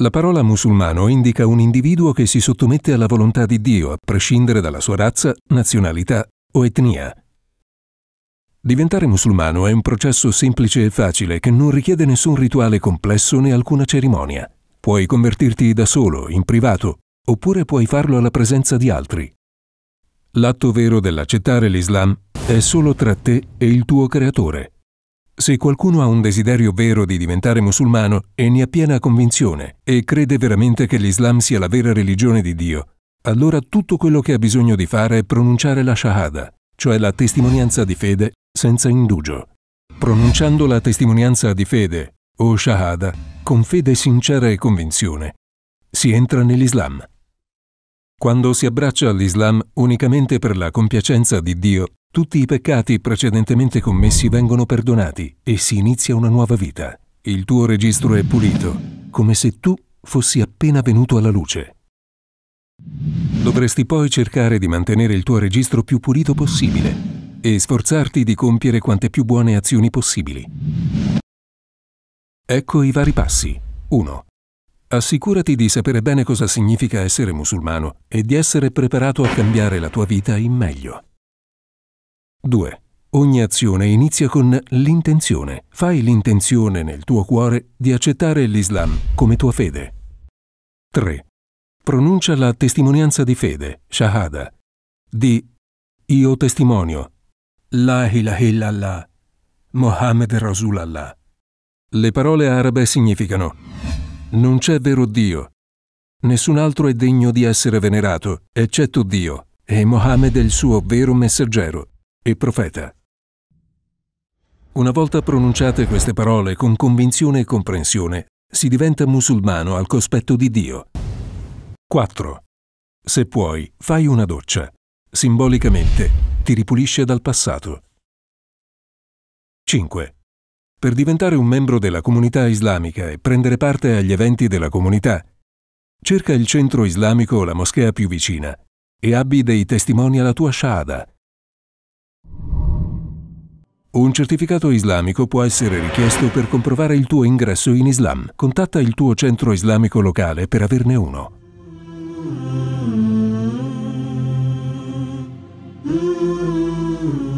La parola musulmano indica un individuo che si sottomette alla volontà di Dio a prescindere dalla sua razza, nazionalità o etnia. Diventare musulmano è un processo semplice e facile che non richiede nessun rituale complesso né alcuna cerimonia. Puoi convertirti da solo, in privato, oppure puoi farlo alla presenza di altri. L'atto vero dell'accettare l'Islam è solo tra te e il tuo creatore. Se qualcuno ha un desiderio vero di diventare musulmano e ne ha piena convinzione e crede veramente che l'Islam sia la vera religione di Dio, allora tutto quello che ha bisogno di fare è pronunciare la Shahada, cioè la testimonianza di fede senza indugio. Pronunciando la testimonianza di fede, o Shahada, con fede sincera e convinzione, si entra nell'Islam. Quando si abbraccia all'Islam unicamente per la compiacenza di Dio, tutti i peccati precedentemente commessi vengono perdonati e si inizia una nuova vita. Il tuo registro è pulito, come se tu fossi appena venuto alla luce. Dovresti poi cercare di mantenere il tuo registro più pulito possibile e sforzarti di compiere quante più buone azioni possibili. Ecco i vari passi. 1. Assicurati di sapere bene cosa significa essere musulmano e di essere preparato a cambiare la tua vita in meglio. 2. Ogni azione inizia con l'intenzione. Fai l'intenzione nel tuo cuore di accettare l'Islam come tua fede. 3. Pronuncia la testimonianza di fede, Shahada, di Io testimonio, La ilaha illallah, Mohammed Rasulallah. Le parole arabe significano Non c'è vero Dio. Nessun altro è degno di essere venerato, eccetto Dio, e Mohammed è il suo vero messaggero e profeta. Una volta pronunciate queste parole con convinzione e comprensione, si diventa musulmano al cospetto di Dio. 4. Se puoi, fai una doccia. Simbolicamente, ti ripulisce dal passato. 5. Per diventare un membro della comunità islamica e prendere parte agli eventi della comunità, cerca il centro islamico o la moschea più vicina e abbi dei testimoni alla tua shahada, un certificato islamico può essere richiesto per comprovare il tuo ingresso in Islam. Contatta il tuo centro islamico locale per averne uno. Mm-hmm.